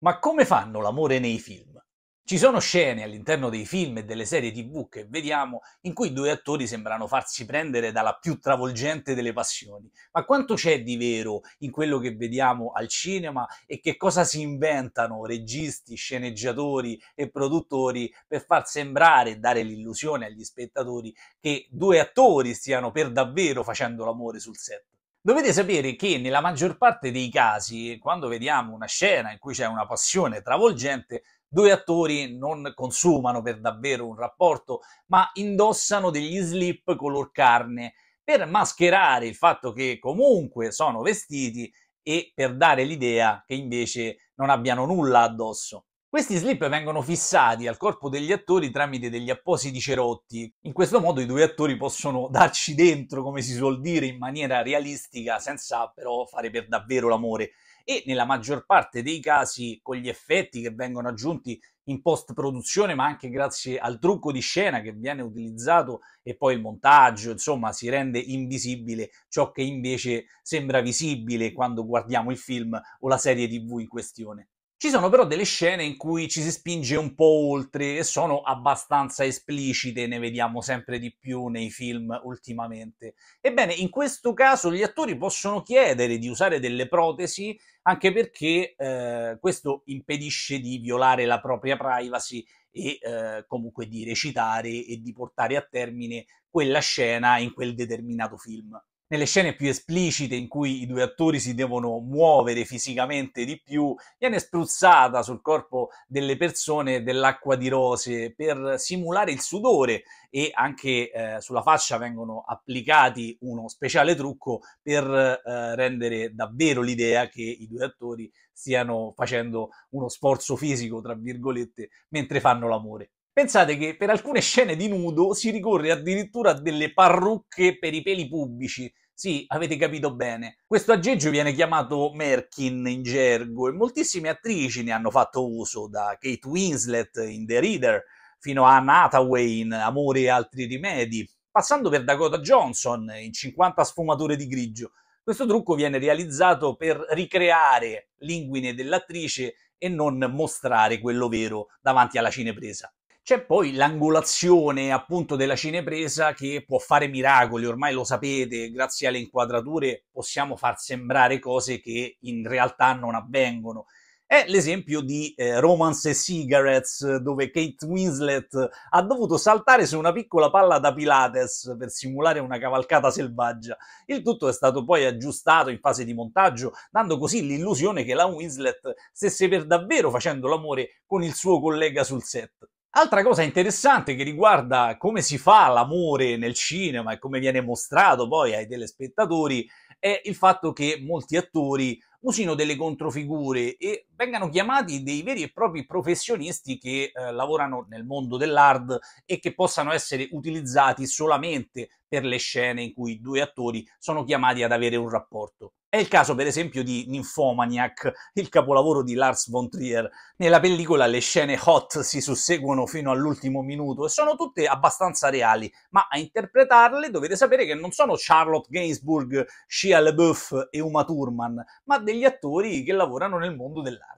Ma come fanno l'amore nei film? Ci sono scene all'interno dei film e delle serie tv che vediamo in cui due attori sembrano farsi prendere dalla più travolgente delle passioni, ma quanto c'è di vero in quello che vediamo al cinema e che cosa si inventano registi, sceneggiatori e produttori per far sembrare e dare l'illusione agli spettatori che due attori stiano per davvero facendo l'amore sul set? Dovete sapere che nella maggior parte dei casi, quando vediamo una scena in cui c'è una passione travolgente, due attori non consumano per davvero un rapporto, ma indossano degli slip color carne per mascherare il fatto che comunque sono vestiti e per dare l'idea che invece non abbiano nulla addosso. Questi slip vengono fissati al corpo degli attori tramite degli appositi cerotti. In questo modo i due attori possono darci dentro, come si suol dire, in maniera realistica, senza però fare per davvero l'amore. E nella maggior parte dei casi con gli effetti che vengono aggiunti in post produzione, ma anche grazie al trucco di scena che viene utilizzato e poi il montaggio, insomma, si rende invisibile ciò che invece sembra visibile quando guardiamo il film o la serie TV in questione. Ci sono però delle scene in cui ci si spinge un po' oltre e sono abbastanza esplicite, ne vediamo sempre di più nei film ultimamente. Ebbene, in questo caso gli attori possono chiedere di usare delle protesi anche perché eh, questo impedisce di violare la propria privacy e eh, comunque di recitare e di portare a termine quella scena in quel determinato film nelle scene più esplicite in cui i due attori si devono muovere fisicamente di più, viene spruzzata sul corpo delle persone dell'acqua di rose per simulare il sudore e anche eh, sulla faccia vengono applicati uno speciale trucco per eh, rendere davvero l'idea che i due attori stiano facendo uno sforzo fisico, tra virgolette, mentre fanno l'amore. Pensate che per alcune scene di nudo si ricorre addirittura a delle parrucche per i peli pubblici. Sì, avete capito bene. Questo aggeggio viene chiamato merkin in gergo e moltissime attrici ne hanno fatto uso, da Kate Winslet in The Reader fino a Anna Hathaway in Amore e altri rimedi, passando per Dakota Johnson in 50 sfumature di grigio. Questo trucco viene realizzato per ricreare l'inguine dell'attrice e non mostrare quello vero davanti alla cinepresa. C'è poi l'angolazione appunto della cinepresa che può fare miracoli, ormai lo sapete, grazie alle inquadrature possiamo far sembrare cose che in realtà non avvengono. È l'esempio di eh, Romance e Cigarettes, dove Kate Winslet ha dovuto saltare su una piccola palla da Pilates per simulare una cavalcata selvaggia. Il tutto è stato poi aggiustato in fase di montaggio, dando così l'illusione che la Winslet stesse per davvero facendo l'amore con il suo collega sul set. Altra cosa interessante che riguarda come si fa l'amore nel cinema e come viene mostrato poi ai telespettatori è il fatto che molti attori usino delle controfigure e vengano chiamati dei veri e propri professionisti che eh, lavorano nel mondo dell'hard e che possano essere utilizzati solamente per le scene in cui due attori sono chiamati ad avere un rapporto. È il caso, per esempio, di Nymphomaniac, il capolavoro di Lars von Trier. Nella pellicola le scene hot si susseguono fino all'ultimo minuto e sono tutte abbastanza reali, ma a interpretarle dovete sapere che non sono Charlotte Gainsbourg, Shia LeBeouf e Uma Thurman, ma degli attori che lavorano nel mondo dell'arte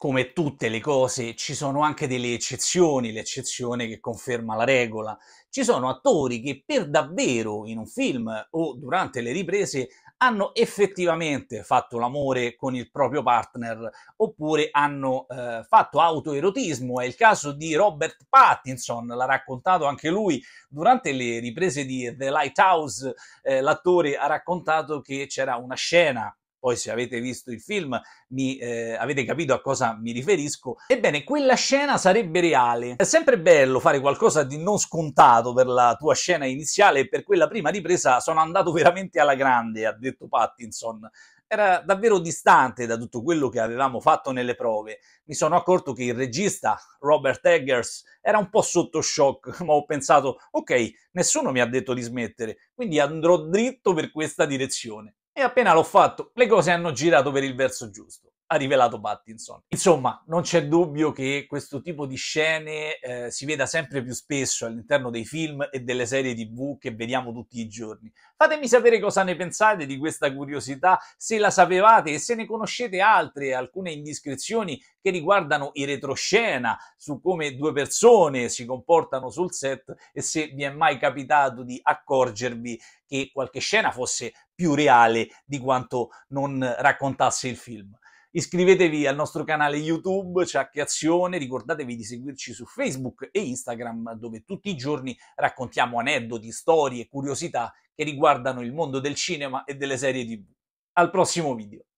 come tutte le cose, ci sono anche delle eccezioni, l'eccezione che conferma la regola. Ci sono attori che per davvero in un film o durante le riprese hanno effettivamente fatto l'amore con il proprio partner oppure hanno eh, fatto autoerotismo. È il caso di Robert Pattinson, l'ha raccontato anche lui durante le riprese di The Lighthouse. Eh, l'attore ha raccontato che c'era una scena poi se avete visto il film mi, eh, avete capito a cosa mi riferisco, ebbene quella scena sarebbe reale. È sempre bello fare qualcosa di non scontato per la tua scena iniziale e per quella prima ripresa sono andato veramente alla grande, ha detto Pattinson. Era davvero distante da tutto quello che avevamo fatto nelle prove. Mi sono accorto che il regista Robert Eggers era un po' sotto shock, ma ho pensato, ok, nessuno mi ha detto di smettere, quindi andrò dritto per questa direzione e appena l'ho fatto le cose hanno girato per il verso giusto ha rivelato Pattinson. Insomma, non c'è dubbio che questo tipo di scene eh, si veda sempre più spesso all'interno dei film e delle serie TV che vediamo tutti i giorni. Fatemi sapere cosa ne pensate di questa curiosità, se la sapevate e se ne conoscete altre, alcune indiscrezioni che riguardano i retroscena, su come due persone si comportano sul set e se vi è mai capitato di accorgervi che qualche scena fosse più reale di quanto non raccontasse il film. Iscrivetevi al nostro canale YouTube, Ciacche Azione, ricordatevi di seguirci su Facebook e Instagram dove tutti i giorni raccontiamo aneddoti, storie, curiosità che riguardano il mondo del cinema e delle serie TV. Al prossimo video!